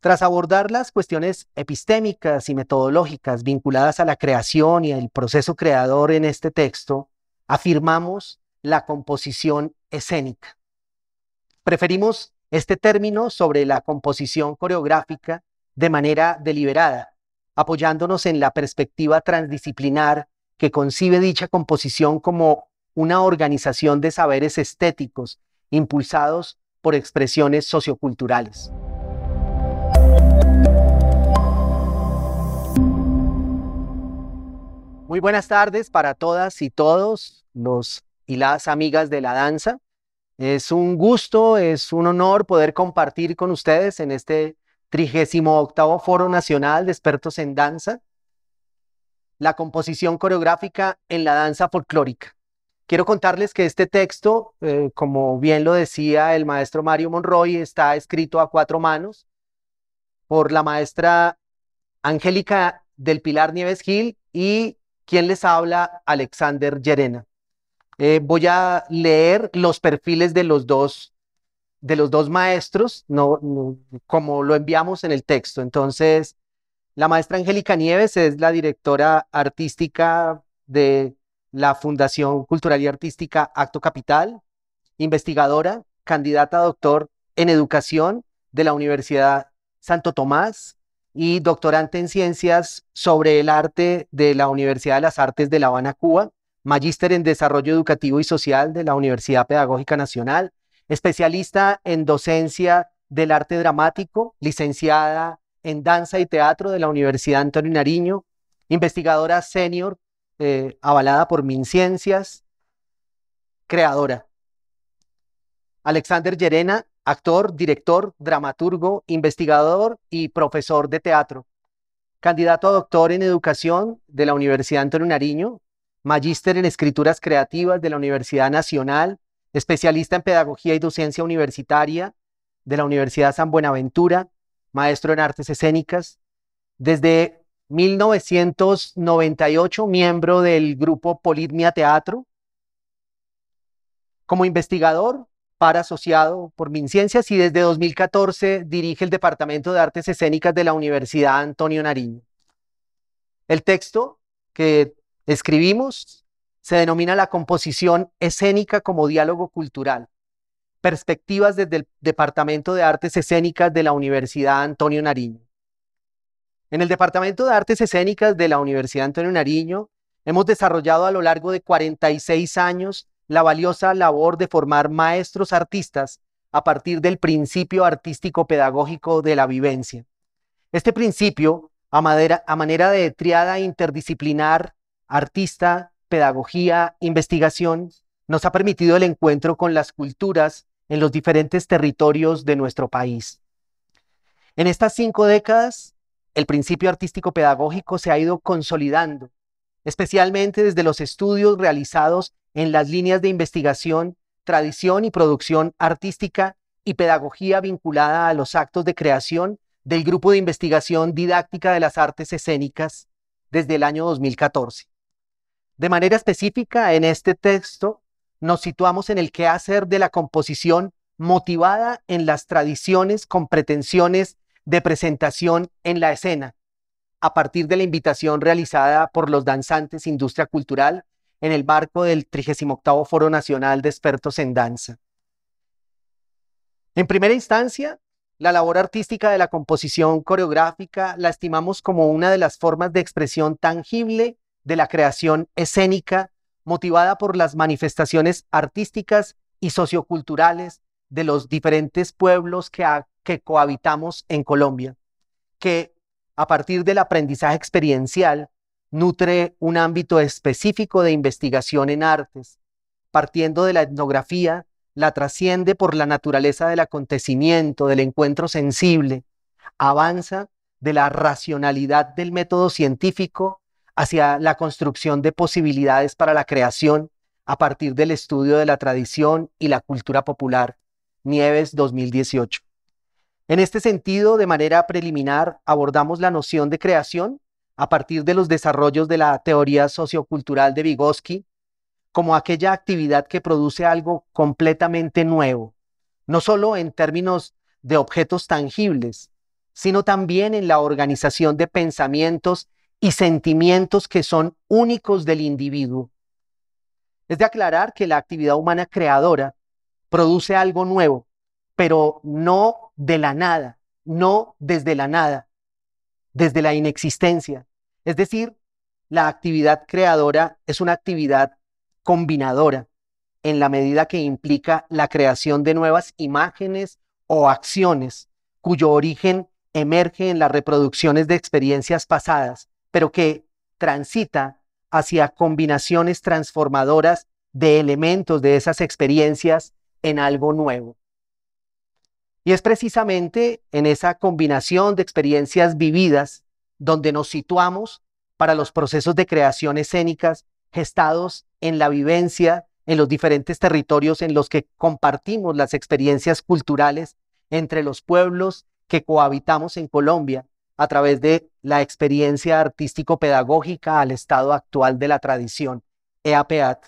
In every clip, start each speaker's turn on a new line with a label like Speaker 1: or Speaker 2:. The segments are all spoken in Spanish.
Speaker 1: Tras abordar las cuestiones epistémicas y metodológicas vinculadas a la creación y al proceso creador en este texto, afirmamos la composición escénica. Preferimos este término sobre la composición coreográfica de manera deliberada, apoyándonos en la perspectiva transdisciplinar que concibe dicha composición como una organización de saberes estéticos impulsados por expresiones socioculturales. Muy buenas tardes para todas y todos los y las amigas de la danza. Es un gusto, es un honor poder compartir con ustedes en este 38 Foro Nacional de Expertos en Danza la composición coreográfica en la danza folclórica. Quiero contarles que este texto, eh, como bien lo decía el maestro Mario Monroy, está escrito a cuatro manos por la maestra Angélica del Pilar Nieves Gil y ¿Quién les habla? Alexander Llerena. Eh, voy a leer los perfiles de los dos, de los dos maestros, como lo enviamos en el texto. Entonces, la maestra Angélica Nieves es la directora artística de la Fundación Cultural y Artística Acto Capital, investigadora, candidata a doctor en educación de la Universidad Santo Tomás, y doctorante en Ciencias sobre el Arte de la Universidad de las Artes de La Habana, Cuba, magíster en Desarrollo Educativo y Social de la Universidad Pedagógica Nacional, especialista en docencia del arte dramático, licenciada en Danza y Teatro de la Universidad Antonio Nariño, investigadora senior eh, avalada por MinCiencias, creadora. Alexander Llerena actor, director, dramaturgo, investigador y profesor de teatro. Candidato a doctor en educación de la Universidad Antonio Nariño, magíster en escrituras creativas de la Universidad Nacional, especialista en pedagogía y docencia universitaria de la Universidad San Buenaventura, maestro en artes escénicas. Desde 1998, miembro del grupo Politmia Teatro. Como investigador, para asociado por MinCiencias y desde 2014 dirige el Departamento de Artes Escénicas de la Universidad Antonio Nariño. El texto que escribimos se denomina la composición escénica como diálogo cultural, perspectivas desde el Departamento de Artes Escénicas de la Universidad Antonio Nariño. En el Departamento de Artes Escénicas de la Universidad Antonio Nariño hemos desarrollado a lo largo de 46 años la valiosa labor de formar maestros artistas a partir del principio artístico pedagógico de la vivencia. Este principio, a, manera de triada interdisciplinar, artista, pedagogía, investigación, nos ha permitido el encuentro con las culturas en los diferentes territorios de nuestro país. En estas cinco décadas, el principio artístico pedagógico se ha ido consolidando, especialmente desde los estudios realizados en las líneas de investigación, tradición y producción artística y pedagogía vinculada a los actos de creación del Grupo de Investigación Didáctica de las Artes Escénicas desde el año 2014. De manera específica, en este texto nos situamos en el quehacer de la composición motivada en las tradiciones con pretensiones de presentación en la escena, a partir de la invitación realizada por los danzantes Industria Cultural en el barco del 38 Foro Nacional de Expertos en Danza. En primera instancia, la labor artística de la composición coreográfica la estimamos como una de las formas de expresión tangible de la creación escénica motivada por las manifestaciones artísticas y socioculturales de los diferentes pueblos que, que cohabitamos en Colombia, que a partir del aprendizaje experiencial nutre un ámbito específico de investigación en artes, partiendo de la etnografía, la trasciende por la naturaleza del acontecimiento, del encuentro sensible, avanza de la racionalidad del método científico hacia la construcción de posibilidades para la creación a partir del estudio de la tradición y la cultura popular. Nieves 2018. En este sentido, de manera preliminar, abordamos la noción de creación a partir de los desarrollos de la teoría sociocultural de Vygotsky, como aquella actividad que produce algo completamente nuevo, no solo en términos de objetos tangibles, sino también en la organización de pensamientos y sentimientos que son únicos del individuo. Es de aclarar que la actividad humana creadora produce algo nuevo, pero no de la nada, no desde la nada, desde la inexistencia, es decir, la actividad creadora es una actividad combinadora en la medida que implica la creación de nuevas imágenes o acciones cuyo origen emerge en las reproducciones de experiencias pasadas, pero que transita hacia combinaciones transformadoras de elementos de esas experiencias en algo nuevo. Y es precisamente en esa combinación de experiencias vividas donde nos situamos para los procesos de creación escénicas gestados en la vivencia en los diferentes territorios en los que compartimos las experiencias culturales entre los pueblos que cohabitamos en Colombia a través de la experiencia artístico-pedagógica al estado actual de la tradición, EAPEAT.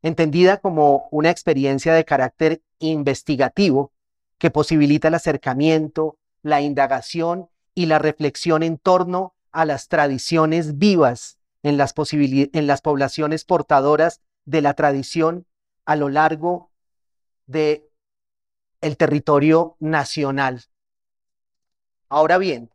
Speaker 1: entendida como una experiencia de carácter investigativo que posibilita el acercamiento, la indagación y la reflexión en torno a las tradiciones vivas en las, en las poblaciones portadoras de la tradición a lo largo del el territorio nacional. Ahora bien,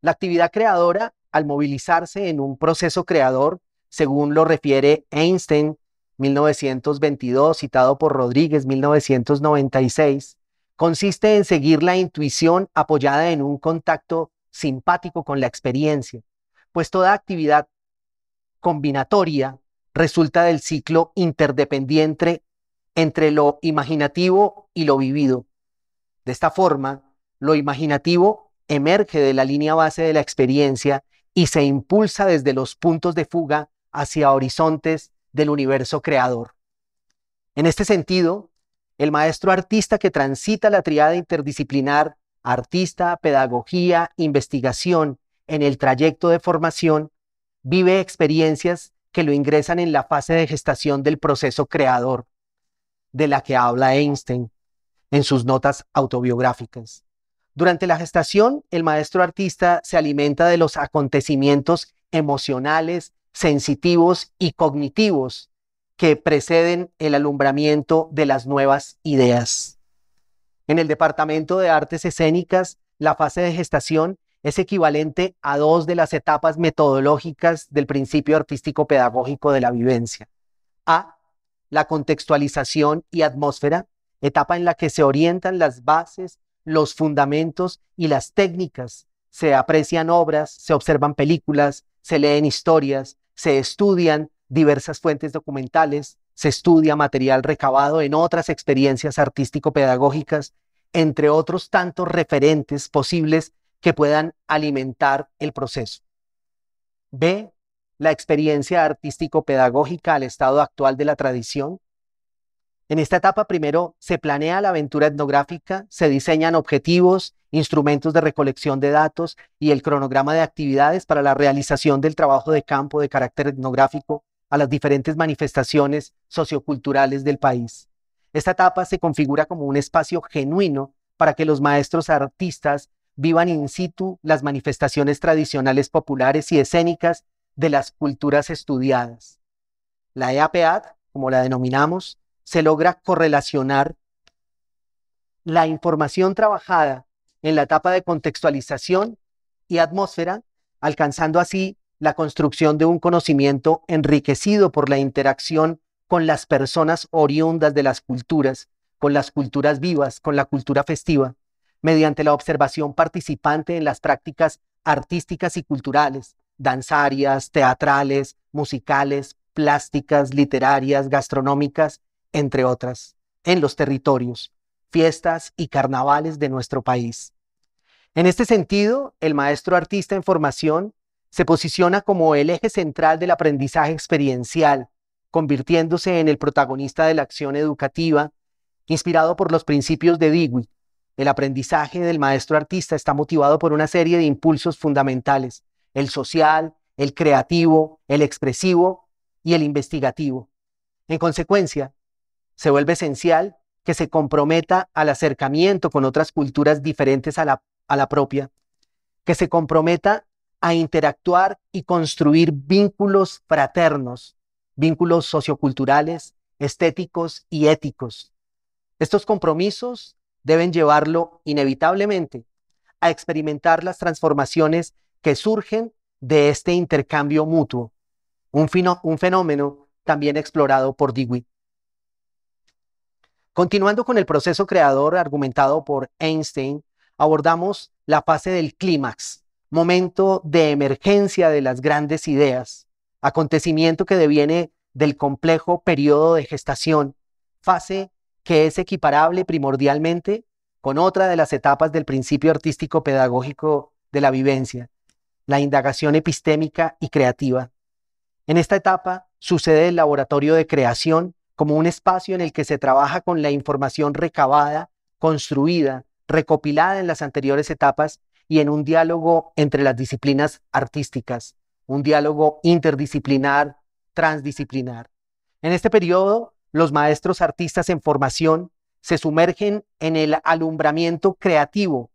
Speaker 1: la actividad creadora, al movilizarse en un proceso creador, según lo refiere Einstein, 1922, citado por Rodríguez, 1996, Consiste en seguir la intuición apoyada en un contacto simpático con la experiencia, pues toda actividad combinatoria resulta del ciclo interdependiente entre lo imaginativo y lo vivido. De esta forma, lo imaginativo emerge de la línea base de la experiencia y se impulsa desde los puntos de fuga hacia horizontes del universo creador. En este sentido, el maestro artista que transita la triada interdisciplinar, artista, pedagogía, investigación, en el trayecto de formación, vive experiencias que lo ingresan en la fase de gestación del proceso creador, de la que habla Einstein en sus notas autobiográficas. Durante la gestación, el maestro artista se alimenta de los acontecimientos emocionales, sensitivos y cognitivos que preceden el alumbramiento de las nuevas ideas. En el Departamento de Artes Escénicas, la fase de gestación es equivalente a dos de las etapas metodológicas del principio artístico pedagógico de la vivencia. A, la contextualización y atmósfera, etapa en la que se orientan las bases, los fundamentos y las técnicas. Se aprecian obras, se observan películas, se leen historias, se estudian, diversas fuentes documentales, se estudia material recabado en otras experiencias artístico-pedagógicas, entre otros tantos referentes posibles que puedan alimentar el proceso. B. La experiencia artístico-pedagógica al estado actual de la tradición. En esta etapa primero se planea la aventura etnográfica, se diseñan objetivos, instrumentos de recolección de datos y el cronograma de actividades para la realización del trabajo de campo de carácter etnográfico a las diferentes manifestaciones socioculturales del país. Esta etapa se configura como un espacio genuino para que los maestros artistas vivan in situ las manifestaciones tradicionales populares y escénicas de las culturas estudiadas. La EAPAD, como la denominamos, se logra correlacionar la información trabajada en la etapa de contextualización y atmósfera, alcanzando así la construcción de un conocimiento enriquecido por la interacción con las personas oriundas de las culturas, con las culturas vivas, con la cultura festiva, mediante la observación participante en las prácticas artísticas y culturales, danzarias, teatrales, musicales, plásticas, literarias, gastronómicas, entre otras, en los territorios, fiestas y carnavales de nuestro país. En este sentido, el maestro artista en formación se posiciona como el eje central del aprendizaje experiencial, convirtiéndose en el protagonista de la acción educativa, inspirado por los principios de Dewey. El aprendizaje del maestro artista está motivado por una serie de impulsos fundamentales, el social, el creativo, el expresivo y el investigativo. En consecuencia, se vuelve esencial que se comprometa al acercamiento con otras culturas diferentes a la, propia, que se comprometa a interactuar y construir vínculos fraternos, vínculos socioculturales, estéticos y éticos. Estos compromisos deben llevarlo inevitablemente a experimentar las transformaciones que surgen de este intercambio mutuo, un, un fenómeno también explorado por Dewey. Continuando con el proceso creador argumentado por Einstein, abordamos la fase del clímax, momento de emergencia de las grandes ideas, acontecimiento que deviene del complejo periodo de gestación, fase que es equiparable primordialmente con otra de las etapas del principio artístico pedagógico de la vivencia, la indagación epistémica y creativa. En esta etapa sucede el laboratorio de creación como un espacio en el que se trabaja con la información recabada, construida, recopilada en las anteriores etapas y en un diálogo entre las disciplinas artísticas, un diálogo interdisciplinar, transdisciplinar. En este periodo, los maestros artistas en formación se sumergen en el alumbramiento creativo,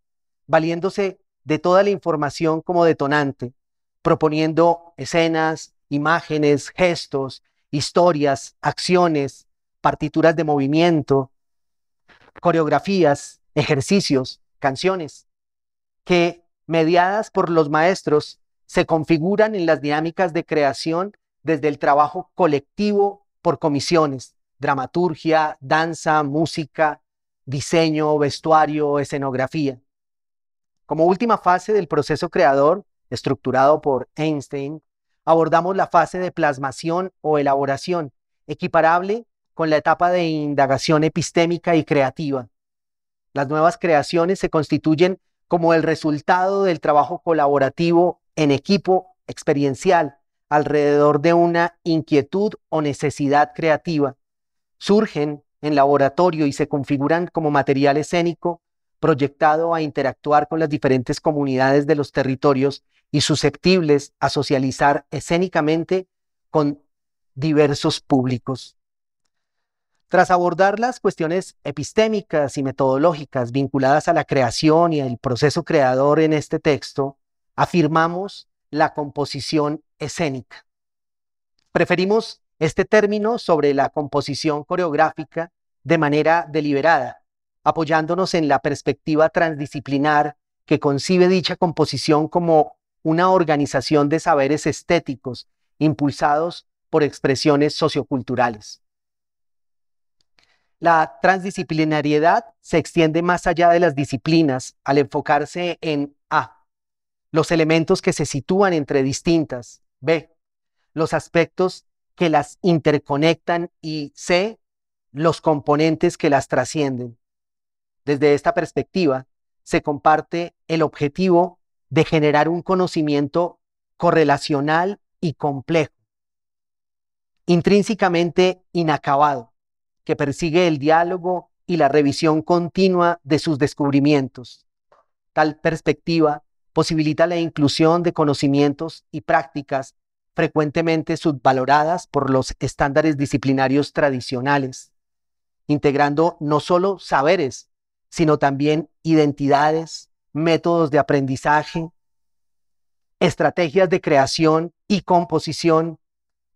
Speaker 1: valiéndose de toda la información como detonante, proponiendo escenas, imágenes, gestos, historias, acciones, partituras de movimiento, coreografías, ejercicios, canciones que, mediadas por los maestros, se configuran en las dinámicas de creación desde el trabajo colectivo por comisiones, dramaturgia, danza, música, diseño, vestuario, escenografía. Como última fase del proceso creador, estructurado por Einstein, abordamos la fase de plasmación o elaboración, equiparable con la etapa de indagación epistémica y creativa. Las nuevas creaciones se constituyen como el resultado del trabajo colaborativo en equipo experiencial alrededor de una inquietud o necesidad creativa. Surgen en laboratorio y se configuran como material escénico proyectado a interactuar con las diferentes comunidades de los territorios y susceptibles a socializar escénicamente con diversos públicos. Tras abordar las cuestiones epistémicas y metodológicas vinculadas a la creación y al proceso creador en este texto, afirmamos la composición escénica. Preferimos este término sobre la composición coreográfica de manera deliberada, apoyándonos en la perspectiva transdisciplinar que concibe dicha composición como una organización de saberes estéticos impulsados por expresiones socioculturales. La transdisciplinariedad se extiende más allá de las disciplinas al enfocarse en A, los elementos que se sitúan entre distintas, B, los aspectos que las interconectan y C, los componentes que las trascienden. Desde esta perspectiva, se comparte el objetivo de generar un conocimiento correlacional y complejo, intrínsecamente inacabado, que persigue el diálogo y la revisión continua de sus descubrimientos. Tal perspectiva posibilita la inclusión de conocimientos y prácticas frecuentemente subvaloradas por los estándares disciplinarios tradicionales, integrando no solo saberes, sino también identidades, métodos de aprendizaje, estrategias de creación y composición,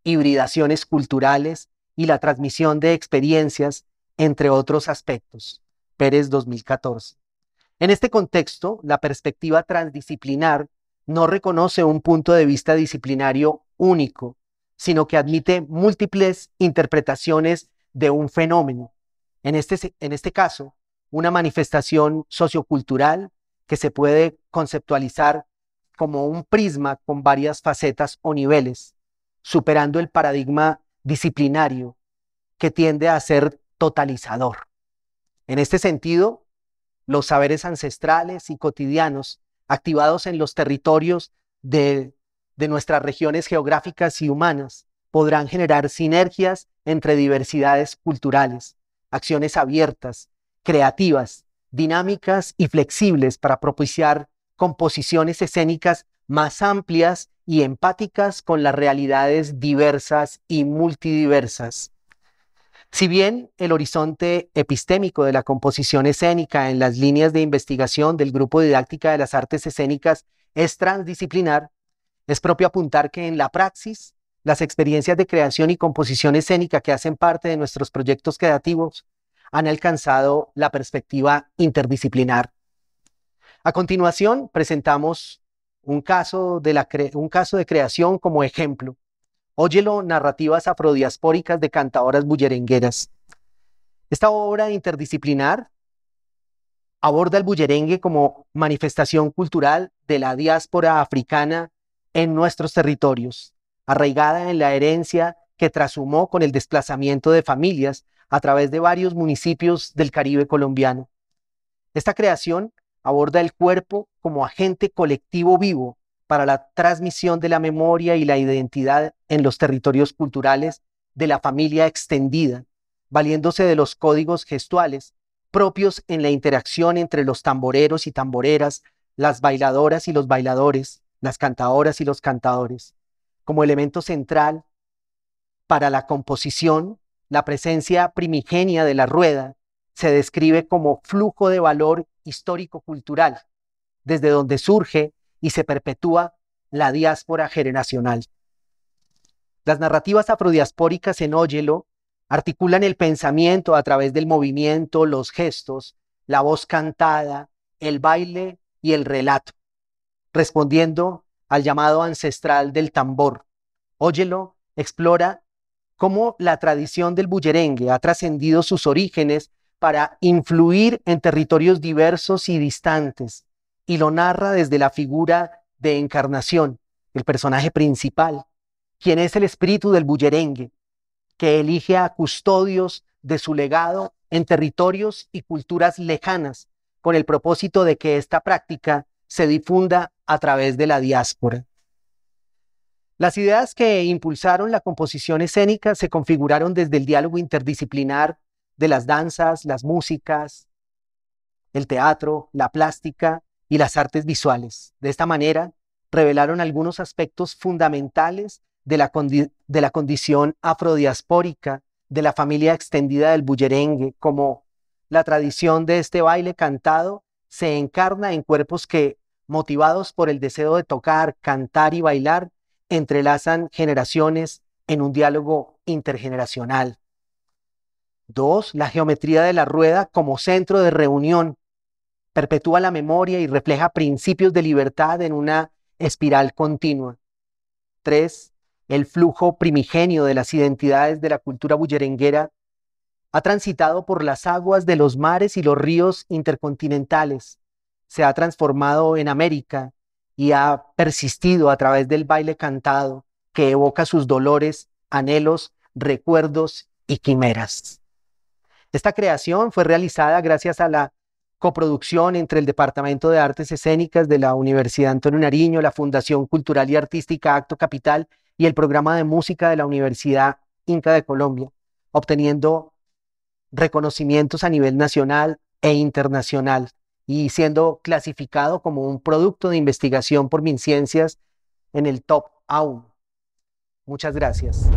Speaker 1: hibridaciones culturales y la transmisión de experiencias, entre otros aspectos. Pérez 2014. En este contexto, la perspectiva transdisciplinar no reconoce un punto de vista disciplinario único, sino que admite múltiples interpretaciones de un fenómeno. En este, en este caso, una manifestación sociocultural que se puede conceptualizar como un prisma con varias facetas o niveles, superando el paradigma disciplinario que tiende a ser totalizador. En este sentido, los saberes ancestrales y cotidianos activados en los territorios de, nuestras regiones geográficas y humanas podrán generar sinergias entre diversidades culturales, acciones abiertas, creativas, dinámicas y flexibles para propiciar composiciones escénicas más amplias y empáticas con las realidades diversas y multidiversas. Si bien el horizonte epistémico de la composición escénica en las líneas de investigación del Grupo Didáctica de las Artes Escénicas es transdisciplinar, es propio apuntar que en la praxis, las experiencias de creación y composición escénica que hacen parte de nuestros proyectos creativos han alcanzado la perspectiva interdisciplinar. A continuación, presentamos un caso de, la un caso de creación como ejemplo. Óyelo, narrativas afrodiaspóricas de cantadoras bullerengueras. Esta obra interdisciplinar aborda el bullerengue como manifestación cultural de la diáspora africana en nuestros territorios, arraigada en la herencia que trasumó con el desplazamiento de familias a través de varios municipios del Caribe colombiano. Esta creación aborda el cuerpo como agente colectivo vivo para la transmisión de la memoria y la identidad en los territorios culturales de la familia extendida, valiéndose de los códigos gestuales propios en la interacción entre los tamboreros y tamboreras, las bailadoras y los bailadores, las cantadoras y los cantadores, como elemento central para la composición, la presencia primigenia de la rueda se describe como flujo de valor histórico-cultural, desde donde surge y se perpetúa la diáspora generacional. Las narrativas afrodiaspóricas en Óyelo articulan el pensamiento a través del movimiento, los gestos, la voz cantada, el baile y el relato, respondiendo al llamado ancestral del tambor. Óyelo explora cómo la tradición del bullerengue ha trascendido sus orígenes para influir en territorios diversos y distantes, y lo narra desde la figura de Encarnación, el personaje principal, quien es el espíritu del bullerengue, que elige a custodios de su legado en territorios y culturas lejanas, con el propósito de que esta práctica se difunda a través de la diáspora. Las ideas que impulsaron la composición escénica se configuraron desde el diálogo interdisciplinar de las danzas, las músicas, el teatro, la plástica y las artes visuales. De esta manera, revelaron algunos aspectos fundamentales de la, de condición afrodiaspórica de la familia extendida del bullerengue, como la tradición de este baile cantado se encarna en cuerpos que, motivados por el deseo de tocar, cantar y bailar, entrelazan generaciones en un diálogo intergeneracional. Dos, la geometría de la rueda como centro de reunión perpetúa la memoria y refleja principios de libertad en una espiral continua. 3. el flujo primigenio de las identidades de la cultura bullerenguera ha transitado por las aguas de los mares y los ríos intercontinentales, se ha transformado en América y ha persistido a través del baile cantado que evoca sus dolores, anhelos, recuerdos y quimeras. Esta creación fue realizada gracias a la coproducción entre el Departamento de Artes Escénicas de la Universidad Antonio Nariño, la Fundación Cultural y Artística Acto Capital y el Programa de Música de la Universidad Inca de Colombia, obteniendo reconocimientos a nivel nacional e internacional y siendo clasificado como un producto de investigación por MinCiencias en el top aún. Muchas gracias.